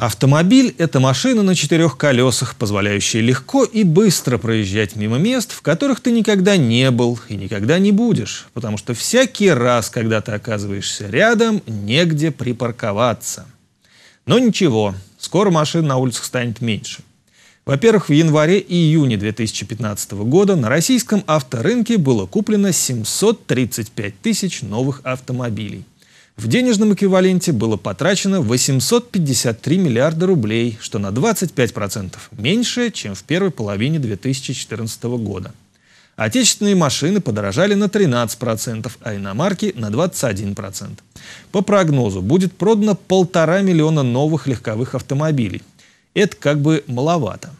Автомобиль – это машина на четырех колесах, позволяющая легко и быстро проезжать мимо мест, в которых ты никогда не был и никогда не будешь, потому что всякий раз, когда ты оказываешься рядом, негде припарковаться. Но ничего, скоро машин на улицах станет меньше. Во-первых, в январе и июне 2015 года на российском авторынке было куплено 735 тысяч новых автомобилей. В денежном эквиваленте было потрачено 853 миллиарда рублей, что на 25% меньше, чем в первой половине 2014 года. Отечественные машины подорожали на 13%, а иномарки на 21%. По прогнозу будет продано полтора миллиона новых легковых автомобилей. Это как бы маловато.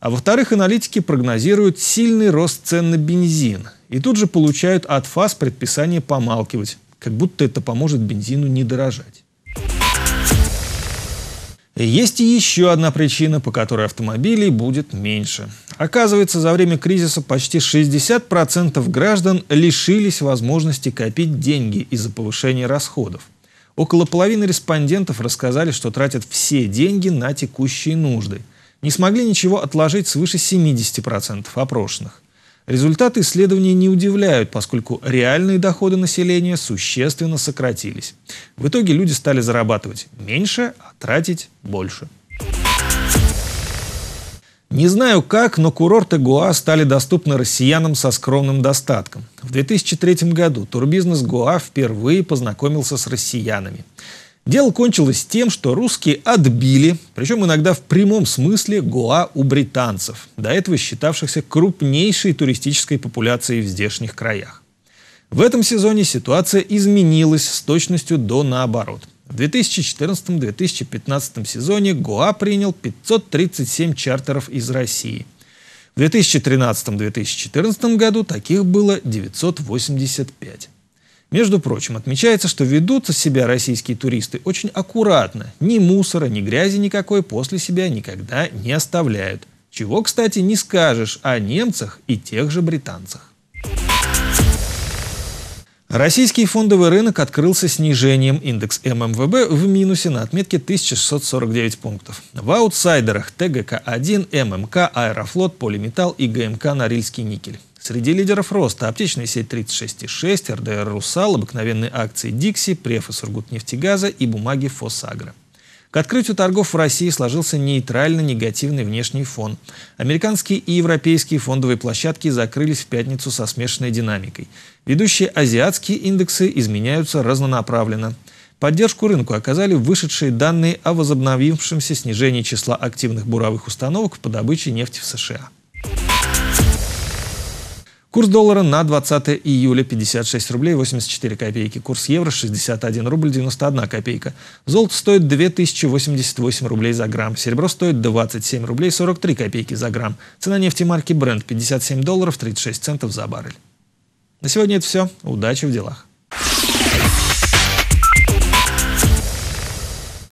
А во-вторых, аналитики прогнозируют сильный рост цен на бензин. И тут же получают от ФАС предписание помалкивать как будто это поможет бензину не дорожать. Есть и еще одна причина, по которой автомобилей будет меньше. Оказывается, за время кризиса почти 60% граждан лишились возможности копить деньги из-за повышения расходов. Около половины респондентов рассказали, что тратят все деньги на текущие нужды. Не смогли ничего отложить свыше 70% опрошенных. Результаты исследований не удивляют, поскольку реальные доходы населения существенно сократились. В итоге люди стали зарабатывать меньше, а тратить больше. Не знаю как, но курорты Гуа стали доступны россиянам со скромным достатком. В 2003 году турбизнес Гуа впервые познакомился с россиянами. Дело кончилось тем, что русские отбили, причем иногда в прямом смысле, Гоа у британцев, до этого считавшихся крупнейшей туристической популяцией в здешних краях. В этом сезоне ситуация изменилась с точностью до наоборот. В 2014-2015 сезоне Гоа принял 537 чартеров из России. В 2013-2014 году таких было 985. Между прочим, отмечается, что ведутся себя российские туристы очень аккуратно. Ни мусора, ни грязи никакой после себя никогда не оставляют. Чего, кстати, не скажешь о немцах и тех же британцах. Российский фондовый рынок открылся снижением. Индекс ММВБ в минусе на отметке 1649 пунктов. В аутсайдерах ТГК-1, ММК, Аэрофлот, Полиметалл и ГМК Норильский никель. Среди лидеров роста аптечная сеть 36,6, РДР «Русал», обыкновенные акции «Дикси», и Сургутнефтегаза» и бумаги «Фосагра». К открытию торгов в России сложился нейтрально-негативный внешний фон. Американские и европейские фондовые площадки закрылись в пятницу со смешанной динамикой. Ведущие азиатские индексы изменяются разнонаправленно. Поддержку рынку оказали вышедшие данные о возобновившемся снижении числа активных буровых установок по добыче нефти в США. Курс доллара на 20 июля 56 рублей 84 копейки. Курс евро 61 рубль 91 копейка. Золото стоит 2088 рублей за грамм. Серебро стоит 27 рублей 43 копейки за грамм. Цена нефти марки Brent 57 долларов 36 центов за баррель. На сегодня это все. Удачи в делах.